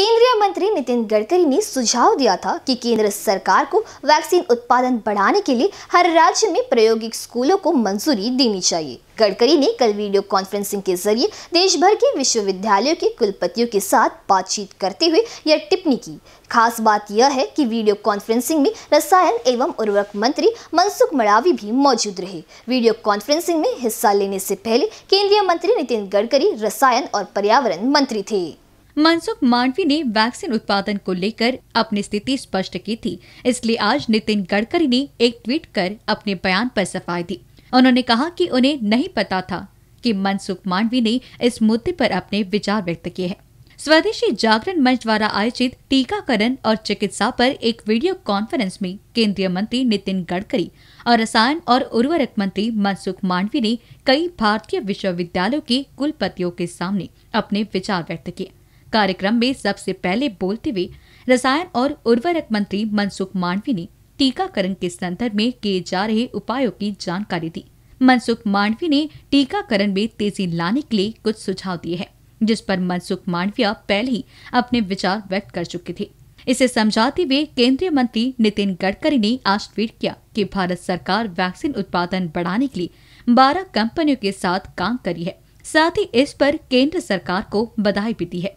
केंद्रीय मंत्री नितिन गडकरी ने सुझाव दिया था कि केंद्र सरकार को वैक्सीन उत्पादन बढ़ाने के लिए हर राज्य में प्रायोगिक स्कूलों को मंजूरी देनी चाहिए गडकरी ने कल वीडियो कॉन्फ्रेंसिंग के जरिए देश भर के विश्वविद्यालयों के कुलपतियों के साथ बातचीत करते हुए यह टिप्पणी की खास बात यह है कि वीडियो कॉन्फ्रेंसिंग में रसायन एवं उर्वरक मंत्री मनसुख मड़ावी भी मौजूद रहे वीडियो कॉन्फ्रेंसिंग में हिस्सा लेने से पहले केंद्रीय मंत्री नितिन गडकरी रसायन और पर्यावरण मंत्री थे मनसुख मांडवी ने वैक्सीन उत्पादन को लेकर अपनी स्थिति स्पष्ट की थी इसलिए आज नितिन गडकरी ने एक ट्वीट कर अपने बयान पर सफाई दी उन्होंने कहा कि उन्हें नहीं पता था कि मनसुख मांडवी ने इस मुद्दे पर अपने विचार व्यक्त किए हैं स्वदेशी जागरण मंच द्वारा आयोजित टीकाकरण और चिकित्सा पर एक वीडियो कॉन्फ्रेंस में केंद्रीय मंत्री नितिन गडकरी और रसायन और उर्वरक मंत्री मनसुख मांडवी ने कई भारतीय विश्वविद्यालयों के कुलपतियों के सामने अपने विचार व्यक्त किए कार्यक्रम में सबसे पहले बोलते हुए रसायन और उर्वरक मंत्री मनसुख मांडवी ने टीकाकरण के संदर्भ में किए जा रहे उपायों की जानकारी दी मनसुख मांडवी ने टीकाकरण में तेजी लाने के लिए कुछ सुझाव दिए हैं जिस पर मनसुख मांडविया पहले ही अपने विचार व्यक्त कर चुके थे इसे समझाते हुए केंद्रीय मंत्री नितिन गडकरी ने आज ट्वीट किया कि भारत सरकार वैक्सीन उत्पादन बढ़ाने के लिए 12 कंपनियों के साथ काम करी है साथ ही इस पर केंद्र सरकार को बधाई भी दी है